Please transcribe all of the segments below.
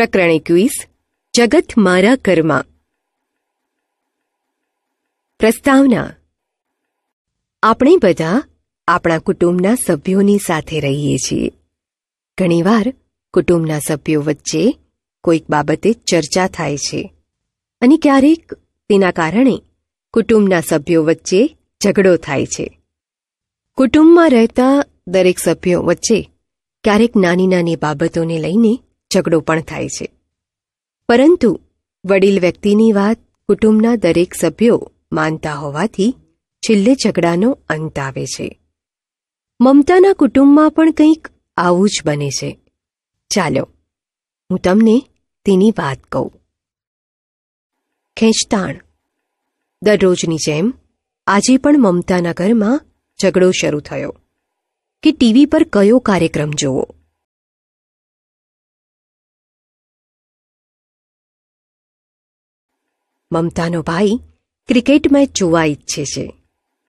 પ્રકરણ એકવીસ જગત મારા કર્મા પ્રસ્તાવના આપણે બધા આપણા કુટુંબના સભ્યોની સાથે રહીએ છીએ ઘણીવાર કુટુંબના સભ્યો વચ્ચે કોઈક બાબતે ચર્ચા થાય છે અને ક્યારેક તેના કારણે કુટુંબના સભ્યો વચ્ચે ઝઘડો થાય છે કુટુંબમાં રહેતા દરેક સભ્યો વચ્ચે ક્યારેક નાની નાની બાબતોને લઈને ઝઘડો પણ થાય છે પરંતુ વડીલ વ્યક્તિની વાત કુટુંબના દરેક સભ્યો માનતા હોવાથી છેલ્લે ઝઘડાનો અંત આવે છે મમતાના કુટુંબમાં પણ કંઈક આવું જ બને છે ચાલો હું તમને તેની વાત કહું ખેંચતાણ દરરોજની જેમ આજે પણ મમતાના ઘરમાં ઝઘડો શરૂ થયો કે ટીવી પર કયો કાર્યક્રમ જોવો મમતાનો ભાઈ ક્રિકેટ મેચ જોવા ઈચ્છે છે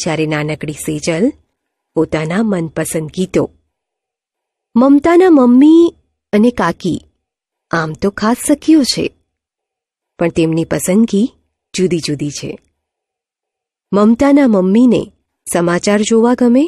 જ્યારે નાનકડી સેજલ પોતાના મનપસંદ ગીતો મમતાના મમ્મી અને કાકી આમ તો ખાસ સખીઓ છે પણ તેમની પસંદગી જુદી જુદી છે મમતાના મમ્મીને સમાચાર જોવા ગમે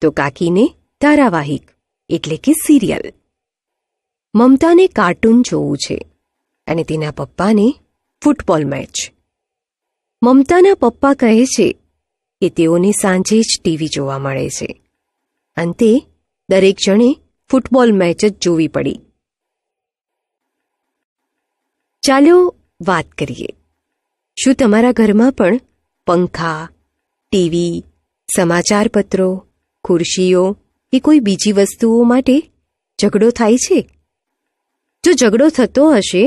તો કાકીને ધારાવાહિક એટલે કે સિરિયલ મમતાને કાર્ટૂન જોવું છે અને તેના પપ્પાને ફૂટબોલ મેચ મમતાના પપ્પા કહે છે કે તેઓને સાંજે જ ટીવી જોવા મળે છે અંતે દરેક જણે ફૂટબોલ મેચ જ જોવી પડી ચાલો વાત કરીએ શું તમારા ઘરમાં પણ પંખા ટીવી સમાચારપત્રો ખુરશીઓ કે કોઈ બીજી વસ્તુઓ માટે ઝઘડો થાય છે જો ઝઘડો થતો હશે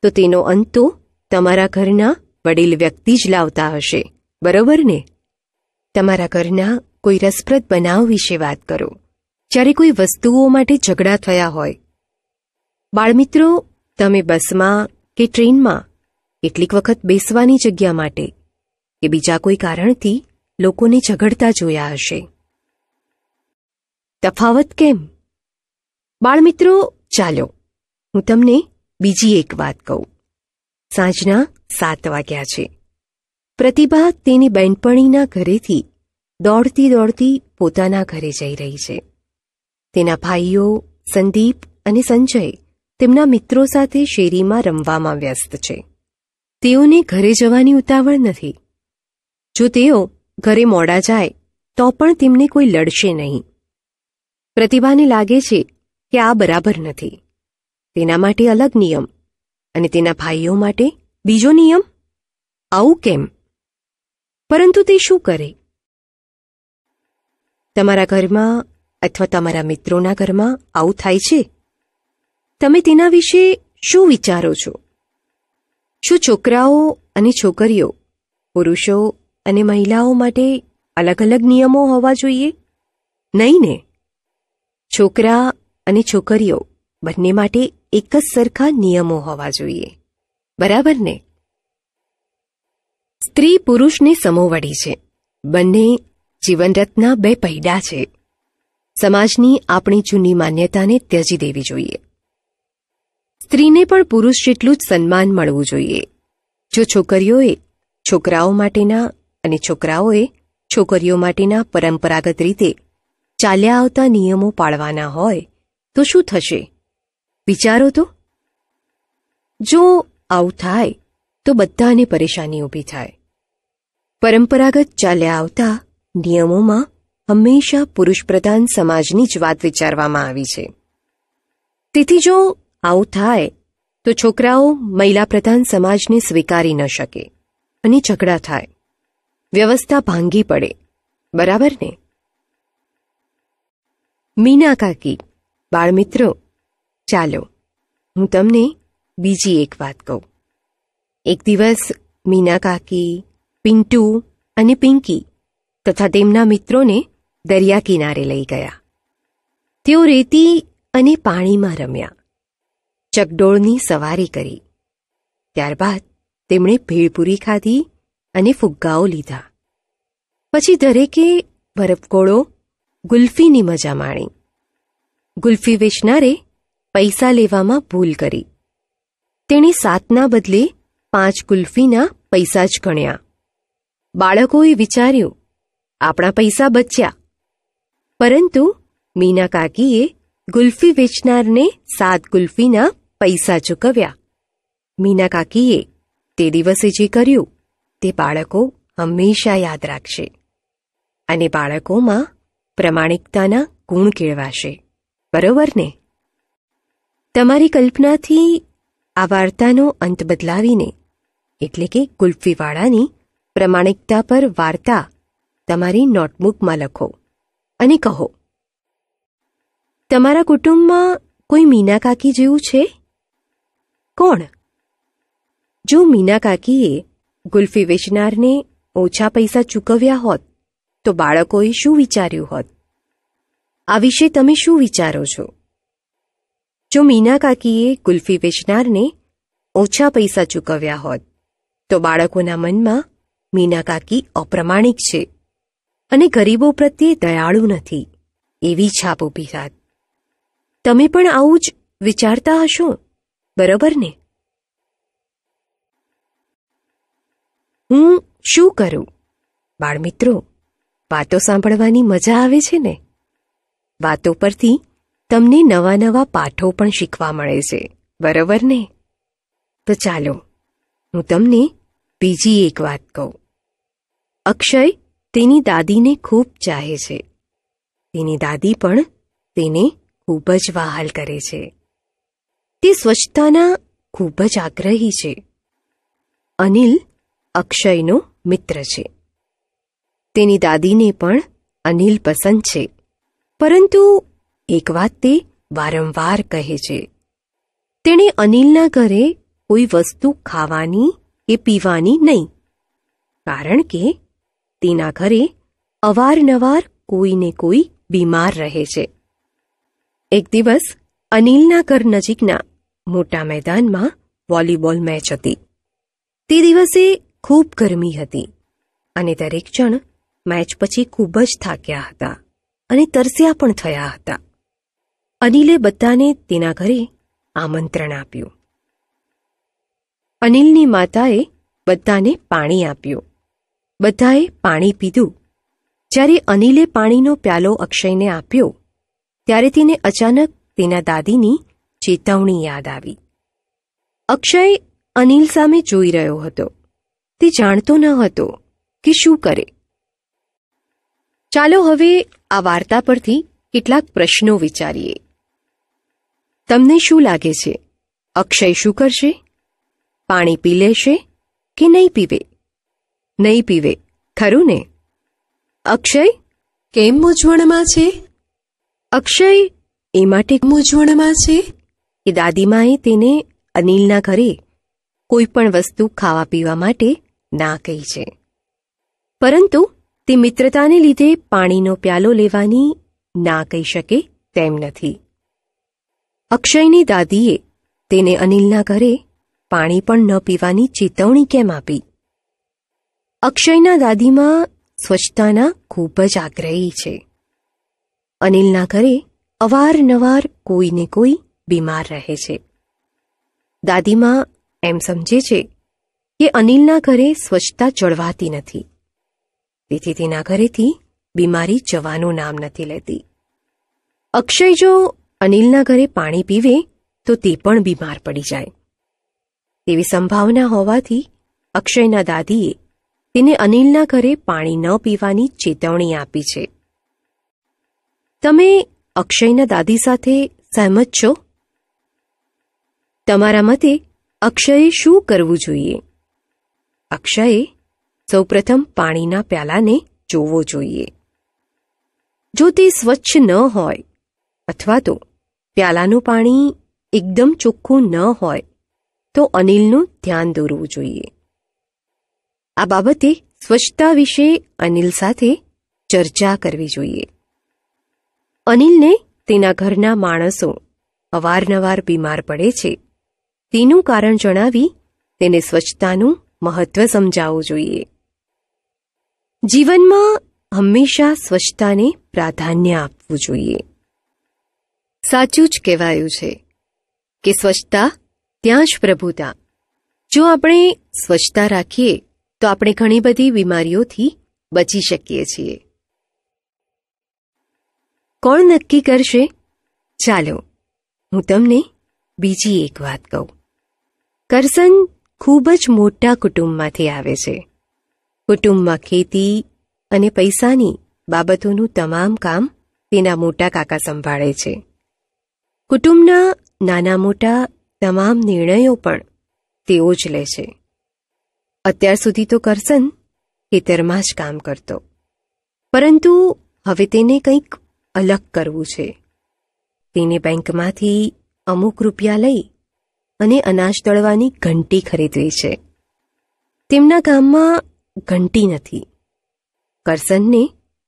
તો તેનો અંત તો તમારા ઘરના વડીલ વ્યક્તિ જ લાવતા હશે બરોબર ને તમારા ઘરના કોઈ રસપ્રદ બનાવ વિશે વાત કરો જ્યારે કોઈ વસ્તુઓ માટે ઝઘડા થયા હોય બાળમિત્રો તમે બસમાં કે ટ્રેનમાં કેટલીક વખત બેસવાની જગ્યા માટે કે બીજા કોઈ કારણથી લોકોને ઝઘડતા જોયા હશે તફાવત કેમ બાળમિત્રો ચાલો હું તમને બીજી એક વાત કહું સાંજના સાત વાગ્યા છે પ્રતિભા તેની બેનપણીના ઘરેથી દોડતી દોડતી પોતાના ઘરે જઈ રહી છે તેના ભાઈઓ સંદીપ અને સંજય તેમના મિત્રો સાથે શેરીમાં રમવામાં વ્યસ્ત છે તેઓને ઘરે જવાની ઉતાવળ નથી જો તેઓ ઘરે મોડા જાય તો પણ તેમને કોઈ લડશે નહીં પ્રતિભાને લાગે છે કે આ બરાબર નથી તેના માટે અલગ નિયમ અને તેના ભાઈઓ માટે બીજો નિયમ આવું કેમ પરંતુ તે શું કરે તમારા ઘરમાં અથવા તમારા મિત્રોના ઘરમાં આવું થાય છે તમે તેના વિશે શું વિચારો છો શું છોકરાઓ અને છોકરીઓ પુરુષો અને મહિલાઓ માટે અલગ અલગ નિયમો હોવા જોઈએ નહીં ને છોકરા અને છોકરીઓ બંને માટે એક જ સરખા નિયમો હોવા જોઈએ બરાબર ને સ્ત્રી પુરુષની સમોવડી છે બંને જીવનરથના બે પૈડા છે સમાજની આપણી જૂની માન્યતાને ત્યજી દેવી જોઈએ સ્ત્રીને પણ પુરુષ જેટલું જ સન્માન મળવું જોઈએ જો છોકરીઓએ છોકરાઓ માટેના અને છોકરાઓએ છોકરીઓ માટેના પરંપરાગત રીતે ચાલ્યા આવતા નિયમો પાળવાના હોય તો શું થશે વિચારો તો જો આવું થાય તો બધાને પરેશાની ઊભી થાય પરંપરાગત ચાલ્યા આવતા નિયમોમાં હંમેશા પુરુષપ્રધાન સમાજની જ વાત વિચારવામાં આવી છે તેથી જો આવું થાય તો છોકરાઓ મહિલા પ્રધાન સમાજને સ્વીકારી ન શકે અને ઝઘડા થાય વ્યવસ્થા ભાંગી પડે બરાબર ને મીના કાકી બાળમિત્રો ચાલો હું તમને બીજી એક વાત કહું એક દિવસ મીના કાકી પિન્ટુ અને પિંકી તથા તેમના મિત્રોને દરિયા કિનારે લઈ ગયા તેઓ રેતી અને પાણીમાં રમ્યા ચકડોળની સવારી કરી ત્યારબાદ તેમણે ભેળપૂરી ખાધી અને ફુગ્ગાઓ લીધા પછી દરેકે બરફગોળો ગુલ્ફીની મજા માણી ગુલ્ફી વેચનારે પૈસા લેવામાં ભૂલ કરી તેણે સાતના બદલે પાંચ કુલ્ફીના પૈસા જ ગણ્યા બાળકોએ વિચાર્યું આપણા પૈસા બચ્યા પરંતુ મીના કાકીએ ગુલ્ફી વેચનારને સાત ગુલ્ફીના પૈસા ચૂકવ્યા મીના કાકીએ તે દિવસે જે કર્યું તે બાળકો હંમેશા યાદ રાખશે અને બાળકોમાં પ્રમાણિકતાના ગુણ કેળવાશે બરોબર ને તમારી કલ્પનાથી આ વાર્તાનો અંત બદલાવીને એટલે કે કુલ્ફીવાળાની પ્રમાણિકતા પર વાર્તા તમારી નોટબુકમાં લખો અને કહો તમારા કુટુંબમાં કોઈ મીનાકાકી જેવું છે કોણ જો મીનાકાકીએ ગુલ્ફી વેચનારને ઓછા પૈસા ચૂકવ્યા હોત તો બાળકોએ શું વિચાર્યું હોત આ વિશે તમે શું વિચારો છો જો મીનાકાકીએ કુલ્ફી વેચનારને ઓછા પૈસા ચૂકવ્યા હોત તો બાળકોના મનમાં મીનાકાકી અપ્રમાણિક છે અને ગરીબો પ્રત્યે દયાળુ નથી એવી છાપ ઊભી થાત તમે પણ આવું જ વિચારતા હશો બરોબર ને હું શું કરું બાળમિત્રો વાતો સાંભળવાની મજા આવે છે ને વાતો પરથી તમને નવા નવા પાઠો પણ શીખવા મળે છે બરાબર ને તો ચાલો હું તમને બીજી એક વાત કહું અક્ષય તેની દાદીને ખૂબ ચાહે છે તેની દાદી પણ તેને ખૂબ જ વહાલ કરે છે તે સ્વચ્છતાના ખૂબ જ આગ્રહી છે અનિલ અક્ષયનો મિત્ર છે તેની દાદીને પણ અનિલ પસંદ છે પરંતુ એક વાત તે વારંવાર કહે છે તેણે અનિલના ઘરે કોઈ વસ્તુ ખાવાની કે પીવાની નહીં કારણ કે તેના ઘરે અવારનવાર કોઈને કોઈ બીમાર રહે છે એક દિવસ અનિલના ઘર નજીકના મોટા મેદાનમાં વોલીબોલ મેચ હતી તે દિવસે ખૂબ ગરમી હતી અને દરેક જણ મેચ પછી ખૂબ જ થાક્યા હતા અને તરસ્યા પણ થયા હતા અનિલે બધાને તેના ઘરે આમંત્રણ આપ્યું અનિલની માતાએ બધાને પાણી આપ્યું બધાએ પાણી પીધું જ્યારે અનિલે પાણીનો પ્યાલો અક્ષયને આપ્યો ત્યારે તેને અચાનક તેના દાદીની ચેતવણી યાદ આવી અક્ષય અનિલ સામે જોઈ રહ્યો હતો તે જાણતો ન હતો કે શું કરે ચાલો હવે આ વાર્તા પરથી કેટલાક પ્રશ્નો વિચારીએ તમને શું લાગે છે અક્ષય શું કરશે પાણી પી લેશે કે નહીં પીવે નહીં પીવે ખરું ને અક્ષય કેમ મૂંઝવણમાં છે અક્ષય એ માટે મૂંઝવણમાં છે કે દાદીમાએ તેને અનિલના ઘરે કોઈ પણ વસ્તુ ખાવા પીવા માટે ના કહી છે પરંતુ તે મિત્રતાને લીધે પાણીનો પ્યાલો લેવાની ના કહી શકે તેમ નથી અક્ષયની દાદીએ તેને અનિલના ઘરે પાણી પણ ન પીવાની ચેતવણી કેમ આપી અક્ષયના દાદીમાં સ્વચ્છતાના ખૂબ જ આગ્રહી છે અનિલના ઘરે અવારનવાર કોઈને કોઈ બીમાર રહે છે દાદીમાં એમ સમજે છે કે અનિલના ઘરે સ્વચ્છતા જળવાતી નથી તેથી તેના ઘરેથી બીમારી જવાનું નામ નથી લેતી અક્ષય જો અનિલના ઘરે પાણી પીવે તો તે પણ બીમાર પડી જાય તેવી સંભાવના હોવાથી અક્ષયના દાદીએ તેને અનિલના ઘરે પાણી ન પીવાની ચેતવણી આપી છે તમે અક્ષયના દાદી સાથે સહેમત છો તમારા મતે અક્ષયે શું કરવું જોઈએ અક્ષયે સૌપ્રથમ પાણીના પ્યાલાને જોવો જોઈએ જો તે સ્વચ્છ ન હોય અથવા તો પ્યાલાનું પાણી એકદમ ચોખ્ખું ન હોય તો અનિલનું ધ્યાન દોરવું જોઈએ આ બાબતે સ્વચ્છતા વિશે અનિલ સાથે ચર્ચા કરવી જોઈએ અનિલને તેના ઘરના માણસો અવારનવાર બીમાર પડે છે તેનું કારણ જણાવી તેને સ્વચ્છતાનું મહત્વ સમજાવવું જોઈએ જીવનમાં હંમેશા સ્વચ્છતાને પ્રાધાન્ય આપવું જોઈએ સાચું જ કહેવાયું છે કે સ્વચ્છતા ત્યાં જ પ્રભુતા જો આપણે સ્વચ્છતા રાખીએ તો આપણે ઘણી બધી બીમારીઓથી બચી શકીએ છીએ કોણ નક્કી કરશે ચાલો હું તમને બીજી એક વાત કહું કરસન ખૂબ જ મોટા કુટુંબમાંથી આવે છે કુટુંબમાં ખેતી અને પૈસાની બાબતોનું તમામ કામ તેના મોટા કાકા સંભાળે છે કુટુંબના નાના મોટા તમામ નિર્ણયો પણ તેઓ જ લે છે અત્યાર સુધી તો કરસન ખેતરમાં જ કામ કરતો પરંતુ હવે તેને કંઈક અલગ કરવું છે તેને બેંકમાંથી અમુક રૂપિયા લઈ અને અનાજ દળવાની ઘંટી ખરીદવી છે તેમના ગામમાં ઘંટી નથી કરસનને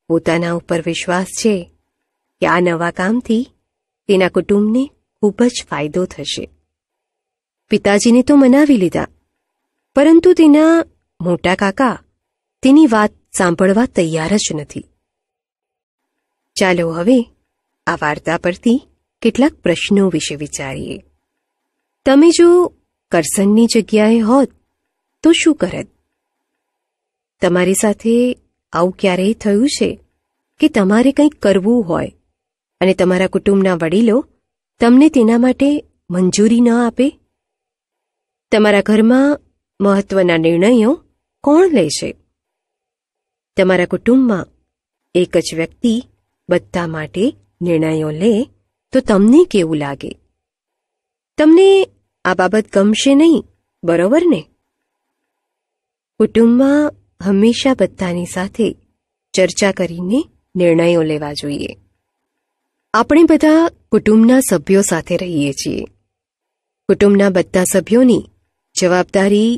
પોતાના ઉપર વિશ્વાસ છે કે આ નવા કામથી તેના કુટુંબને ખૂબ જ ફાયદો થશે પિતાજીને તો મનાવી લીધા પરંતુ તેના મોટા કાકા તેની વાત સાંભળવા તૈયાર જ નથી ચાલો હવે આ વાર્તા પરથી કેટલાક પ્રશ્નો વિશે વિચારીએ તમે જો કરસનની જગ્યાએ હોત તો શું કરત તમારી સાથે આવું ક્યારેય થયું છે કે તમારે કંઈક કરવું હોય અને તમારા કુટુંબના વડીલો તમને તેના માટે મંજૂરી ન આપે તમારા ઘરમાં મહત્વના નિર્ણયો કોણ લે છે તમારા કુટુંબમાં એક જ વ્યક્તિ બધા માટે નિર્ણયો લે તો તમને કેવું લાગે તમને આ બાબત ગમશે નહીં બરોબર ને કુટુંબમાં હંમેશા બધાની સાથે ચર્ચા કરીને નિર્ણયો લેવા જોઈએ આપણે બધા કુટુંબના સભ્યો સાથે રહીએ છીએ કુટુંબના બધા સભ્યોની જવાબદારી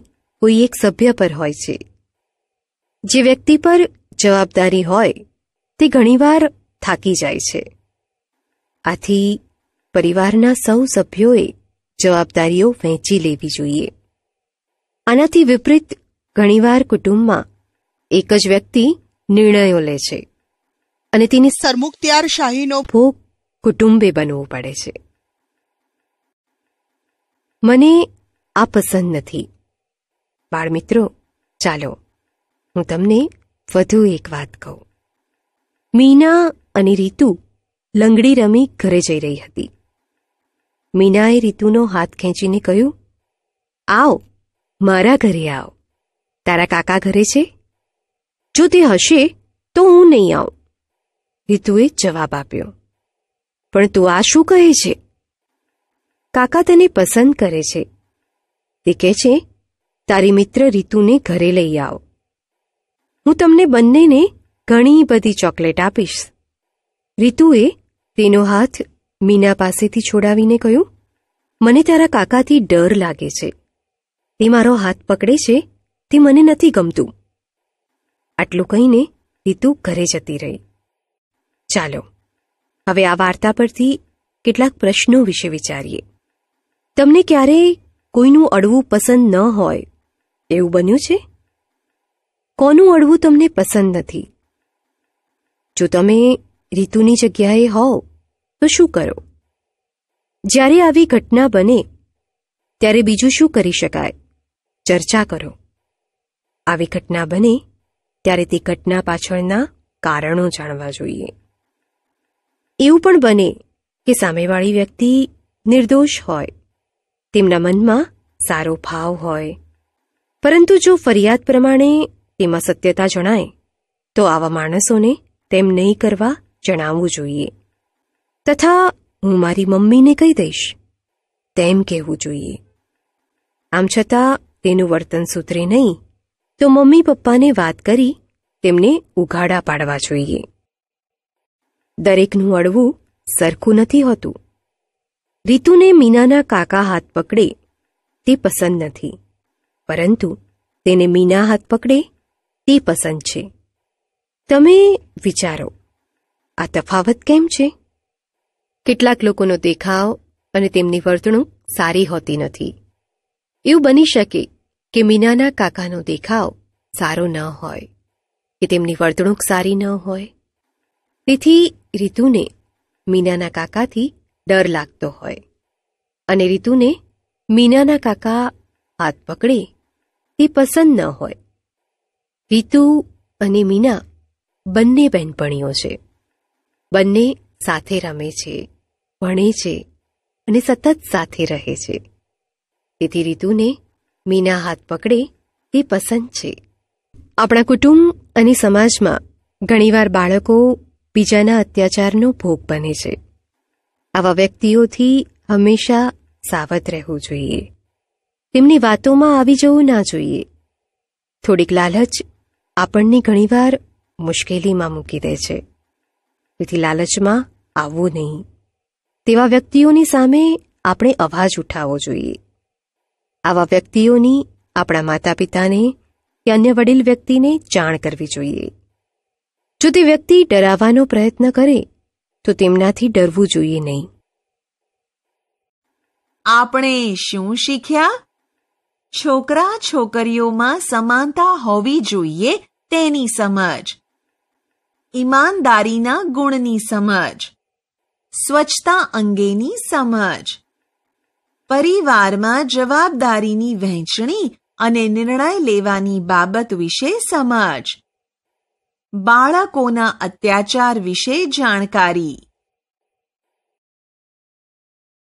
કોઈ એક સભ્ય પર હોય છે જે વ્યક્તિ પર જવાબદારી હોય તે ઘણીવાર થાકી જાય છે આથી પરિવારના સૌ સભ્યોએ જવાબદારીઓ વહેંચી લેવી જોઈએ આનાથી વિપરીત ઘણીવાર કુટુંબમાં એક જ વ્યક્તિ નિર્ણયો લે છે અને તેની સરમુખત્યારશાહીનો ભોગ કુટુંબે બનવું પડે છે મને આ પસંદ નથી બાળમિત્રો ચાલો હું તમને વધુ એક વાત કહું મીના અને રીતુ લંગડી રમી ઘરે જઈ રહી હતી મીનાએ રીતુનો હાથ ખેંચીને કહ્યું આવ મારા ઘરે આવ તારા કાકા ઘરે છે જો તે હશે તો હું નહીં આવું રીતુએ જવાબ આપ્યો પણ તું આ શું કહે છે કાકા તને પસંદ કરે છે તે કહે છે તારી મિત્ર રીતુને ઘરે લઈ આવ હું તમને બંનેને ઘણી બધી ચોકલેટ આપીશ રીતુએ તેનો હાથ મીના પાસેથી છોડાવીને કહ્યું મને તારા કાકાથી ડર લાગે છે તે મારો હાથ પકડે છે તે મને નથી ગમતું આટલું કહીને રીતુ ઘરે જતી રહી ચાલો હવે આ વાર્તા પરથી કેટલાક પ્રશ્નો વિશે વિચારીએ તમને ક્યારેય કોઈનું અડવું પસંદ ન હોય એવું બન્યું છે કોનું અડવું તમને પસંદ નથી જો તમે રીતુની જગ્યાએ હોવ તો શું કરો જ્યારે આવી ઘટના બને ત્યારે બીજું શું કરી શકાય ચર્ચા કરો આવી ઘટના બને ત્યારે તે ઘટના પાછળના કારણો જાણવા જોઈએ એવું પણ બને કે સામેવાળી વ્યક્તિ નિર્દોષ હોય તેમના મનમાં સારો ભાવ હોય પરંતુ જો ફરિયાદ પ્રમાણે તેમાં સત્યતા જણાય તો આવા માણસોને તેમ નહીં કરવા જણાવવું જોઈએ તથા હું મારી મમ્મીને કહી દઈશ તેમ કહેવું જોઈએ આમ છતાં તેનું વર્તન સુધરે નહીં તો મમ્મી પપ્પાને વાત કરી તેમને ઉઘાડા પાડવા જોઈએ દરેકનું અડવું સરખું નથી હોતું રીતુને મીનાના કાકા હાથ પકડે તે પસંદ નથી પરંતુ તેને મીના હાથ પકડે તે પસંદ છે તમે વિચારો આ તફાવત કેમ છે કેટલાક લોકોનો દેખાવ અને તેમની વર્તણૂક સારી હોતી નથી એવું બની શકે કે મીનાના કાકાનો દેખાવ સારો ન હોય કે તેમની વર્તણૂક સારી ન હોય તેથી રીતુને મીનાના કાકાથી ડર લાગતો હોય અને રીતુને મીનાના કાકા હાથ પકડે તે પસંદ ન હોય રીતુ અને મીના બંને બહેનપણીઓ છે બંને સાથે રમે છે ભણે છે અને સતત સાથે રહે છે તેથી રીતુને મીના હાથ પકડે તે પસંદ છે આપણા કુટુંબ અને સમાજમાં ઘણીવાર બાળકો બીજાના અત્યાચારનો ભોગ બને છે આવા વ્યક્તિઓથી હંમેશા સાવધ રહેવું જોઈએ તેમની વાતોમાં આવી જવું ના જોઈએ થોડીક લાલચ આપણને ઘણીવાર મુશ્કેલીમાં મૂકી દે છે તેથી લાલચમાં આવવું નહીં તેવા વ્યક્તિઓની સામે આપણે અવાજ ઉઠાવવો જોઈએ આવા વ્યક્તિઓની આપણા માતા પિતાને કે અન્ય વડીલ વ્યક્તિને જાણ કરવી જોઈએ જો તે વ્યક્તિ ડરાવવાનો પ્રયત્ન કરે તો તેમનાથી ડરવું જોઈએ નહીં આપણે શું શીખ્યા છોકરા છોકરીઓમાં સમાનતા હોવી જોઈએ તેની સમજ ઈમાનદારીના ગુણની સમજ સ્વચ્છતા અંગેની સમજ પરિવારમાં જવાબદારીની વહેંચણી અને નિર્ણય લેવાની બાબત વિશે સમજ બાળકોના અત્યાચાર વિશે જાણકારી